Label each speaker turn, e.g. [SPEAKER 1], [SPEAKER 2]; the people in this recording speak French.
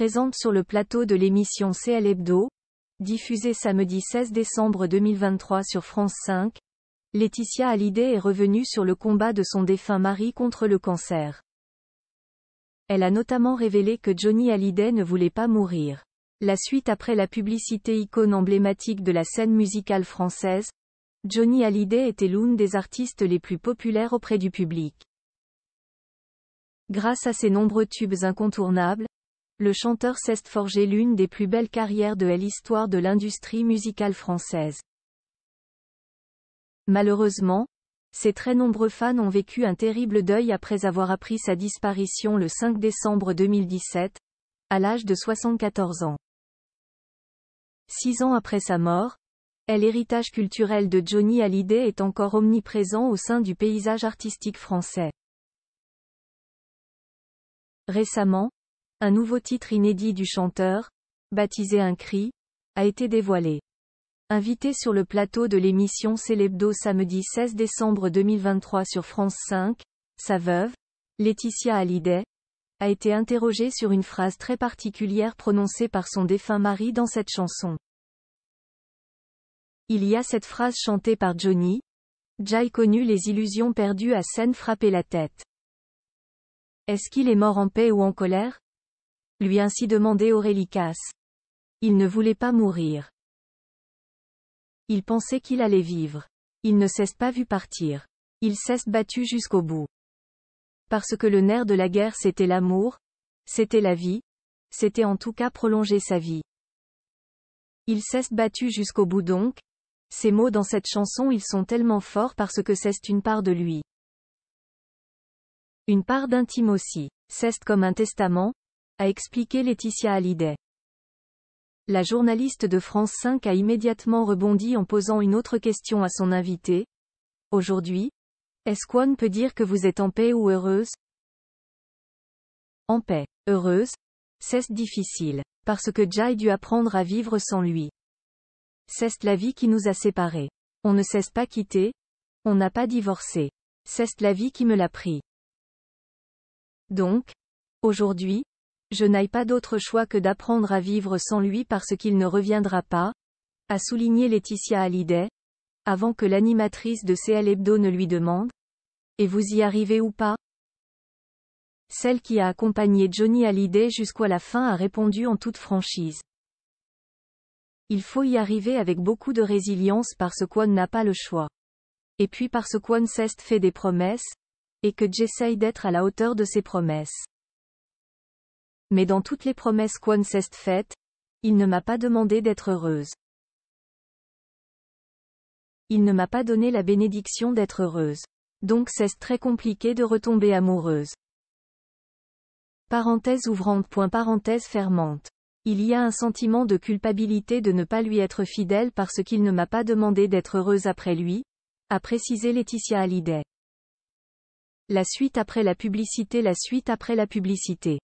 [SPEAKER 1] présente sur le plateau de l'émission CL Hebdo, diffusée samedi 16 décembre 2023 sur France 5, Laetitia Hallyday est revenue sur le combat de son défunt mari contre le cancer. Elle a notamment révélé que Johnny Hallyday ne voulait pas mourir. La suite après la publicité icône emblématique de la scène musicale française, Johnny Hallyday était l'une des artistes les plus populaires auprès du public. Grâce à ses nombreux tubes incontournables, le chanteur cesse forger l'une des plus belles carrières de l'histoire de l'industrie musicale française. Malheureusement, ses très nombreux fans ont vécu un terrible deuil après avoir appris sa disparition le 5 décembre 2017, à l'âge de 74 ans. Six ans après sa mort, l'héritage culturel de Johnny Hallyday est encore omniprésent au sein du paysage artistique français. Récemment, un nouveau titre inédit du chanteur, baptisé Un cri, a été dévoilé. Invité sur le plateau de l'émission Célébdo samedi 16 décembre 2023 sur France 5, sa veuve, Laetitia Hallyday, a été interrogée sur une phrase très particulière prononcée par son défunt mari dans cette chanson. Il y a cette phrase chantée par Johnny, Jai connu les illusions perdues à scène frapper la tête. Est-ce qu'il est mort en paix ou en colère lui ainsi demandé Aurélicas. Il ne voulait pas mourir. Il pensait qu'il allait vivre. Il ne cesse pas vu partir. Il cesse battu jusqu'au bout. Parce que le nerf de la guerre c'était l'amour, c'était la vie, c'était en tout cas prolonger sa vie. Il cesse battu jusqu'au bout donc, ces mots dans cette chanson ils sont tellement forts parce que c'est une part de lui. Une part d'intime aussi. C'est comme un testament, a expliqué Laetitia Hallyday. La journaliste de France 5 a immédiatement rebondi en posant une autre question à son invité. Aujourd'hui, est-ce qu'on peut dire que vous êtes en paix ou heureuse En paix, heureuse, c'est difficile, parce que Jai dû apprendre à vivre sans lui. C'est la vie qui nous a séparés. On ne cesse pas quitter, on n'a pas divorcé. C'est la vie qui me l'a pris. Donc, aujourd'hui, je n'ai pas d'autre choix que d'apprendre à vivre sans lui parce qu'il ne reviendra pas, a souligné Laetitia Hallyday, avant que l'animatrice de CL Hebdo ne lui demande Et vous y arrivez ou pas Celle qui a accompagné Johnny Hallyday jusqu'à la fin a répondu en toute franchise. Il faut y arriver avec beaucoup de résilience parce qu'on n'a pas le choix. Et puis parce qu'on s'est fait des promesses, et que j'essaye d'être à la hauteur de ses promesses mais dans toutes les promesses qu'on s'est faites, il ne m'a pas demandé d'être heureuse. Il ne m'a pas donné la bénédiction d'être heureuse. Donc c'est très compliqué de retomber amoureuse. Parenthèse ouvrante parenthèse fermante. Il y a un sentiment de culpabilité de ne pas lui être fidèle parce qu'il ne m'a pas demandé d'être heureuse après lui, a précisé Laetitia Hallyday. La suite après la publicité La suite après la publicité